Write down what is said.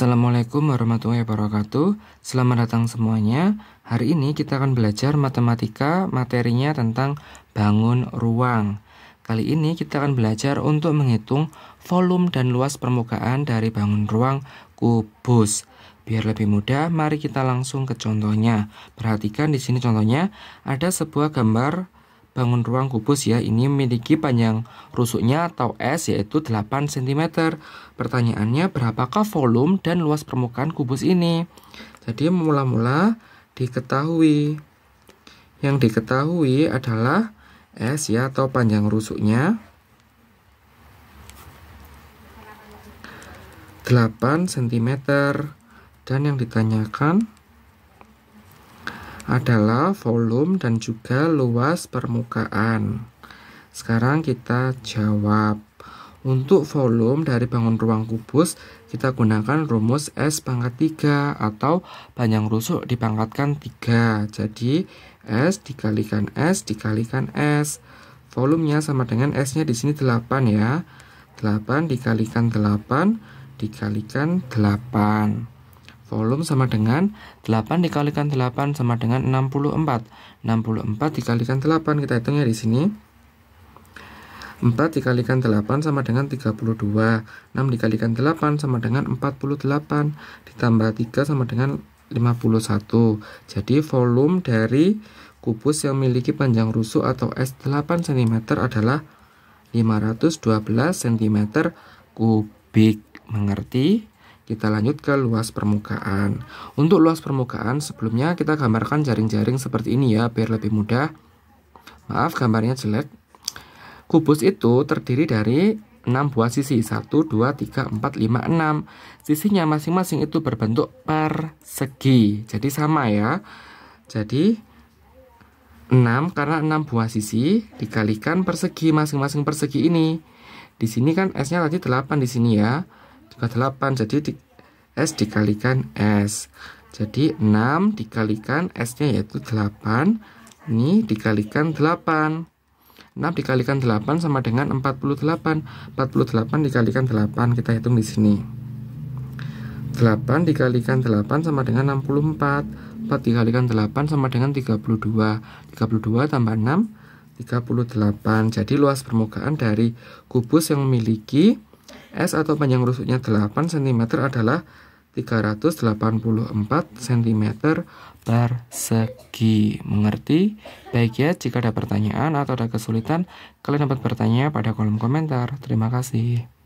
Assalamualaikum warahmatullahi wabarakatuh Selamat datang semuanya Hari ini kita akan belajar matematika Materinya tentang bangun ruang Kali ini kita akan belajar untuk menghitung volume dan luas permukaan dari bangun ruang kubus Biar lebih mudah, mari kita langsung ke contohnya Perhatikan di sini contohnya Ada sebuah gambar Bangun ruang kubus ya, ini memiliki panjang rusuknya atau S yaitu 8 cm. Pertanyaannya, berapakah volume dan luas permukaan kubus ini? Jadi mula-mula diketahui. Yang diketahui adalah S ya atau panjang rusuknya 8 cm dan yang ditanyakan adalah volume dan juga luas permukaan. Sekarang kita jawab. Untuk volume dari bangun ruang kubus, kita gunakan rumus S pangkat 3 atau panjang rusuk dipangkatkan 3. Jadi, S dikalikan S dikalikan S. Volumenya sama dengan S-nya di sini 8 ya. 8 dikalikan 8 dikalikan 8. Volume sama dengan 8 dikalikan 8 sama dengan 64. 64 dikalikan 8 kita hitungnya di sini. 4 dikalikan 8 sama dengan 32 6 dikalikan 8 sama dengan 48 Ditambah 3 sama dengan 51 Jadi volume dari kubus yang memiliki panjang rusuk atau S 8 cm adalah 512 cm kubik Mengerti? Kita lanjut ke luas permukaan. Untuk luas permukaan, sebelumnya kita gambarkan jaring-jaring seperti ini ya, biar lebih mudah. Maaf, gambarnya jelek. Kubus itu terdiri dari 6 buah sisi 1, 2, 3, 4, 5, 6 Sisinya masing-masing itu berbentuk persegi Jadi sama ya Jadi 6 karena 6 buah sisi dikalikan persegi masing-masing persegi ini Di sini kan S-nya tadi 8 di sini ya 8 jadi di, S dikalikan S jadi 6 dikalikan S nya yaitu 8 ini dikalikan 8 6 dikalikan 8 sama dengan 48 48 dikalikan 8 kita hitung di sini 8 dikalikan 8 sama dengan 64 4 dikalikan 8 sama dengan 32 32 tambah 6 38 jadi luas permukaan dari kubus yang memiliki S atau panjang rusuknya 8 cm adalah 384 cm persegi. Mengerti? Baik ya, jika ada pertanyaan atau ada kesulitan, kalian dapat bertanya pada kolom komentar. Terima kasih.